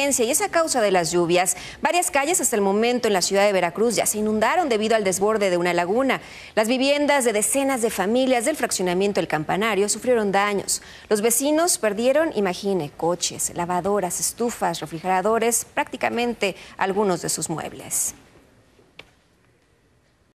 y es a causa de las lluvias. Varias calles hasta el momento en la ciudad de Veracruz ya se inundaron debido al desborde de una laguna. Las viviendas de decenas de familias del fraccionamiento El Campanario sufrieron daños. Los vecinos perdieron, imagine, coches, lavadoras, estufas, refrigeradores, prácticamente algunos de sus muebles.